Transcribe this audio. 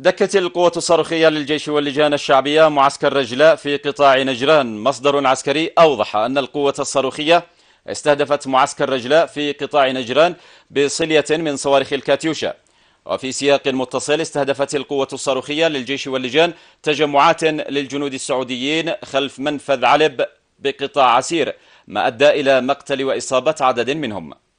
دكت القوة الصاروخية للجيش واللجان الشعبية معسكر رجلاء في قطاع نجران مصدر عسكري أوضح أن القوة الصاروخية استهدفت معسكر رجلاء في قطاع نجران بصلية من صواريخ الكاتيوشا وفي سياق متصل استهدفت القوة الصاروخية للجيش واللجان تجمعات للجنود السعوديين خلف منفذ علب بقطاع عسير ما أدى إلى مقتل وإصابة عدد منهم